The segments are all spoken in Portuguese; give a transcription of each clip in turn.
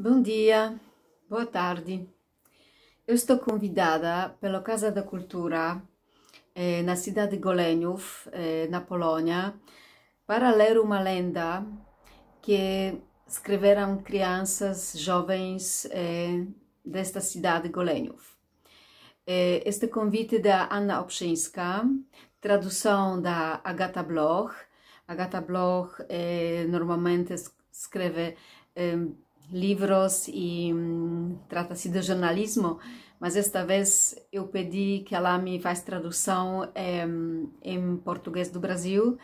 Bom dia, boa tarde. Eu estou convidada pela Casa da Cultura eh, na cidade de Goleniów, eh, na Polônia, para ler uma lenda que escreveram crianças jovens eh, desta cidade de Goleniów. Eh, este convite da Anna Obszyńska, tradução da Agata Bloch. Agata Bloch eh, normalmente escreve livros e hum, trata-se de jornalismo, mas esta vez eu pedi que ela me faça tradução é, em português do Brasil,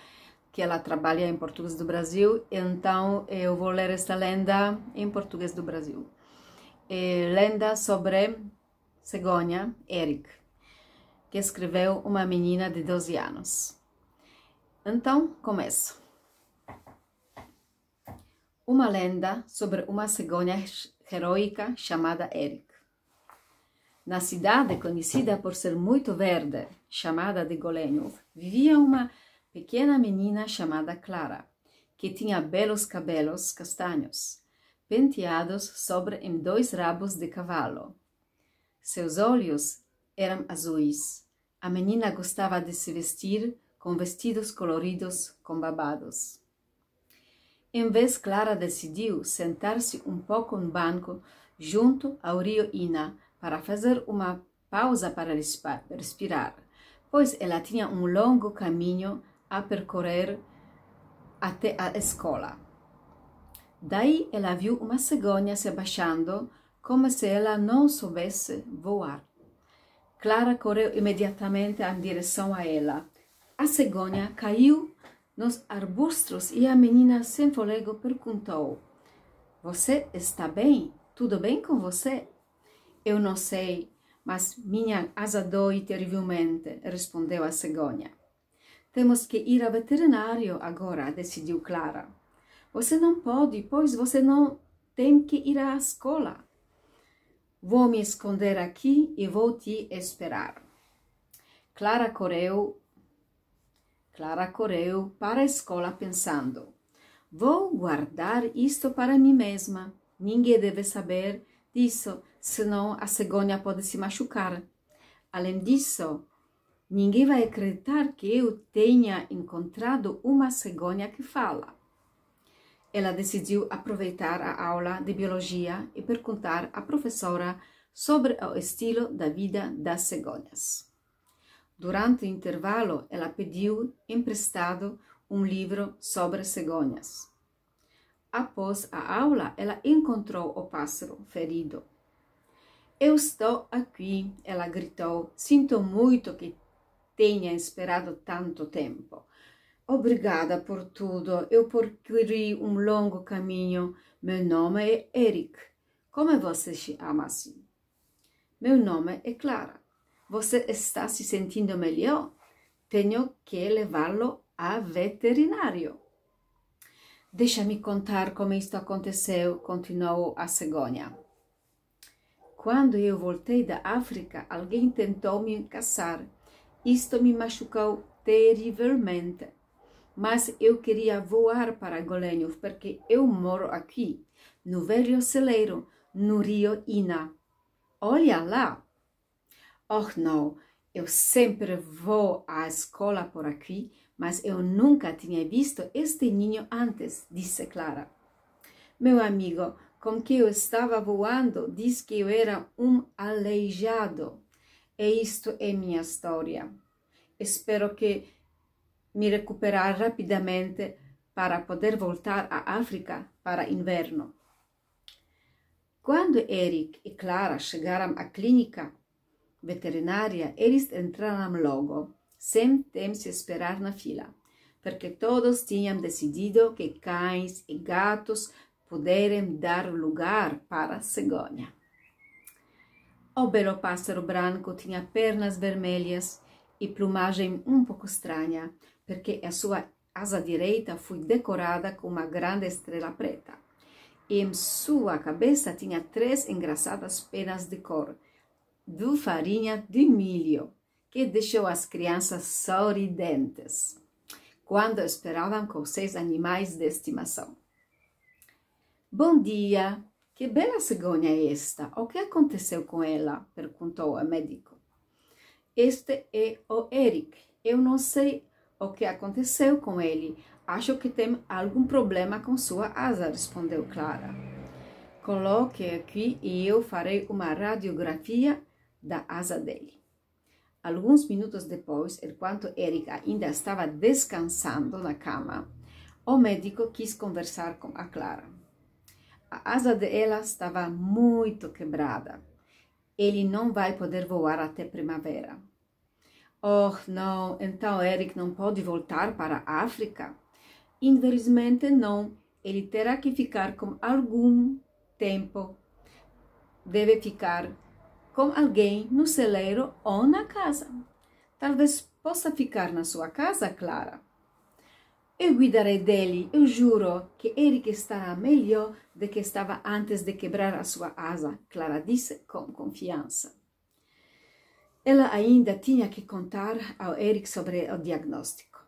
que ela trabalha em português do Brasil, então eu vou ler esta lenda em português do Brasil. É, lenda sobre cegonha Eric, que escreveu uma menina de 12 anos. Então, começo. Uma lenda sobre uma cegonha heroica chamada Eric. Na cidade conhecida por ser muito verde, chamada de Golenov, vivia uma pequena menina chamada Clara, que tinha belos cabelos castanhos, penteados sobre em dois rabos de cavalo. Seus olhos eram azuis. A menina gostava de se vestir com vestidos coloridos com babados. Em vez, Clara decidiu sentar-se um pouco no banco junto ao rio Ina para fazer uma pausa para respirar, pois ela tinha um longo caminho a percorrer até a escola. Daí ela viu uma cegonha se abaixando, como se ela não soubesse voar. Clara correu imediatamente em direção a ela. A cegonha caiu nos arbustos e a menina sem fôlego perguntou: Você está bem? Tudo bem com você? Eu não sei, mas minha asa dói terrivelmente, respondeu a cegonha. Temos que ir ao veterinário agora, decidiu Clara. Você não pode, pois você não tem que ir à escola. Vou me esconder aqui e vou te esperar. Clara correu Clara correu para a escola pensando: Vou guardar isto para mim mesma. Ninguém deve saber disso, senão a cegonha pode se machucar. Além disso, ninguém vai acreditar que eu tenha encontrado uma cegonha que fala. Ela decidiu aproveitar a aula de biologia e perguntar à professora sobre o estilo da vida das cegonhas. Durante o intervalo, ela pediu emprestado um livro sobre cegonhas. Após a aula, ela encontrou o pássaro ferido. Eu estou aqui, ela gritou. Sinto muito que tenha esperado tanto tempo. Obrigada por tudo. Eu percorri um longo caminho. Meu nome é Eric. Como você se chama? Assim? Meu nome é Clara. Você está se sentindo melhor? Tenho que levá-lo a veterinário. Deixa-me contar como isto aconteceu, continuou a cegonha. Quando eu voltei da África, alguém tentou me caçar. Isto me machucou terrivelmente. Mas eu queria voar para Golenhov porque eu moro aqui, no velho celeiro, no Rio Ina. Olha lá, Oh não, eu sempre vou à escola por aqui, mas eu nunca tinha visto este ninho antes, disse Clara. Meu amigo, com que eu estava voando, disse que eu era um aleijado. E isto é minha história. Espero que me recuperar rapidamente para poder voltar à África para inverno. Quando Eric e Clara chegaram à clínica, veterinária, eles entraram logo, sem tempo se esperar na fila, porque todos tinham decidido que cães e gatos puderem dar lugar para a cegonha. O belo pássaro branco tinha pernas vermelhas e plumagem um pouco estranha, porque a sua asa direita foi decorada com uma grande estrela preta. E em sua cabeça tinha três engraçadas penas de cor, do farinha de milho, que deixou as crianças sorridentes quando esperavam com seus animais de estimação. Bom dia! Que bela cegonha é esta? O que aconteceu com ela? perguntou o médico. Este é o Eric. Eu não sei o que aconteceu com ele. Acho que tem algum problema com sua asa, respondeu Clara. Coloque aqui e eu farei uma radiografia da asa dele. Alguns minutos depois, enquanto Eric ainda estava descansando na cama, o médico quis conversar com a Clara. A asa dela estava muito quebrada. Ele não vai poder voar até primavera. Oh, não, então Eric não pode voltar para a África? Infelizmente não, ele terá que ficar com algum tempo. Deve ficar com alguém no celeiro ou na casa. Talvez possa ficar na sua casa, Clara. Eu cuidarei dele, eu juro que Eric estará melhor do que estava antes de quebrar a sua asa, Clara disse com confiança. Ela ainda tinha que contar ao Eric sobre o diagnóstico.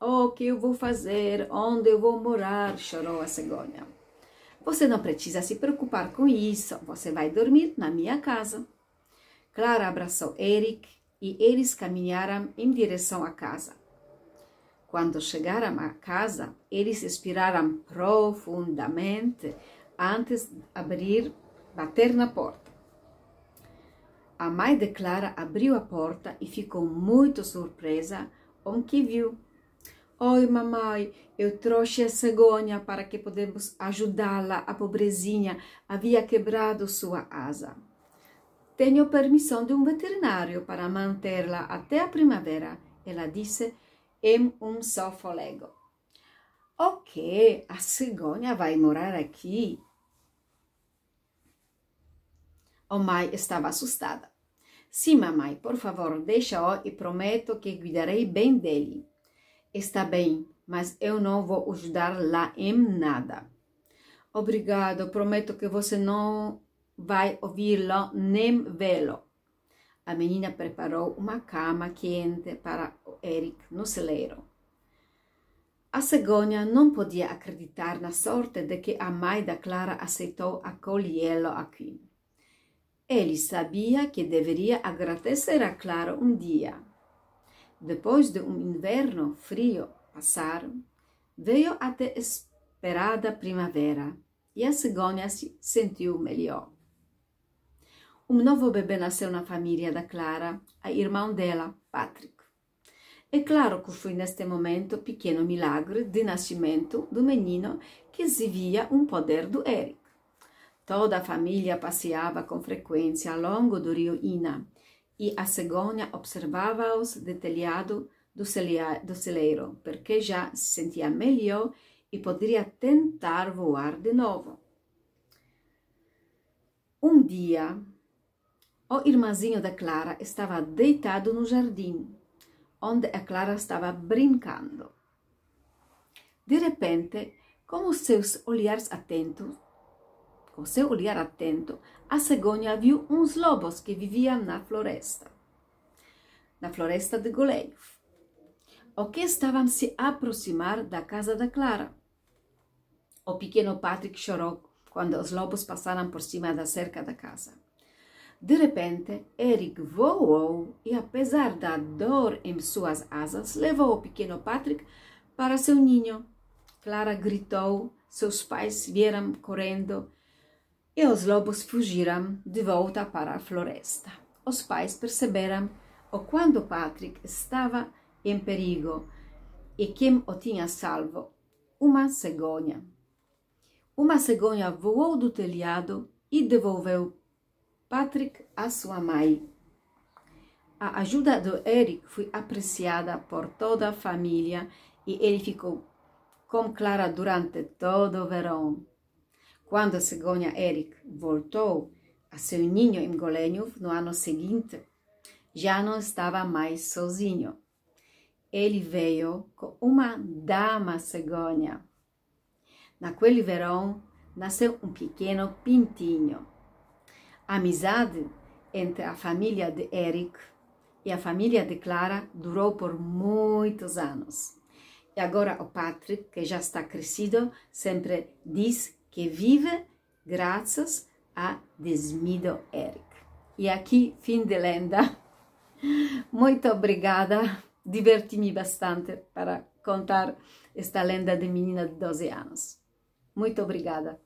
O oh, que eu vou fazer? Onde eu vou morar? chorou a cegonha. Você não precisa se preocupar com isso, você vai dormir na minha casa. Clara abraçou Eric e eles caminharam em direção à casa. Quando chegaram à casa, eles respiraram profundamente antes de abrir, bater na porta. A mãe de Clara abriu a porta e ficou muito surpresa com que viu. Oi, mamãe, eu trouxe a cegonha para que podemos ajudá-la. A pobrezinha havia quebrado sua asa. Tenho permissão de um veterinário para mantê-la até a primavera, ela disse em um sofolego. Ok, a cegonha vai morar aqui. O oh, Mai estava assustada. Sim, mamãe, por favor, deixa-o e prometo que cuidarei bem dele. Está bem, mas eu não vou ajudar lá em nada. Obrigado, prometo que você não vai ouvi-lo nem vê-lo. A menina preparou uma cama quente para Eric no celeiro. A cegonha não podia acreditar na sorte de que a mãe da Clara aceitou acolhê-lo aqui. Ele sabia que deveria agradecer a Clara um dia. Depois de um inverno frio passar, veio até esperada primavera e a cegonha se sentiu melhor. Um novo bebê nasceu na família da Clara, a irmã dela, Patrick. É claro que foi neste momento pequeno milagre de nascimento do menino que exibia um poder do Eric. Toda a família passeava com frequência ao longo do rio Ina e a cegonha observava-os detalhado telhado do, do celeiro, porque já se sentia melhor e poderia tentar voar de novo. Um dia, o irmãzinho da Clara estava deitado no jardim, onde a Clara estava brincando. De repente, com os seus olhares atentos, com seu olhar atento, a cegonha viu uns lobos que viviam na floresta, na floresta de Goleios, o que estavam se aproximar da casa da Clara. O pequeno Patrick chorou quando os lobos passaram por cima da cerca da casa. De repente, Eric voou e, apesar da dor em suas asas, levou o pequeno Patrick para seu ninho. Clara gritou, seus pais vieram correndo e os lobos fugiram de volta para a floresta. Os pais perceberam o quando Patrick estava em perigo e quem o tinha salvo? Uma cegonha. Uma cegonha voou do telhado e devolveu Patrick mãe. A ajuda do Eric foi apreciada por toda a família e ele ficou com Clara durante todo o verão. Quando a cegonha Eric voltou a seu ninho em Goleniów no ano seguinte, já não estava mais sozinho. Ele veio com uma dama cegonha. Naquele verão, nasceu um pequeno pintinho. A amizade entre a família de Eric e a família de Clara durou por muitos anos. E agora o Patrick, que já está crescido, sempre diz que vive graças a Desmido Eric. E aqui, fim de lenda. Muito obrigada. Diverti-me bastante para contar esta lenda de menina de 12 anos. Muito obrigada.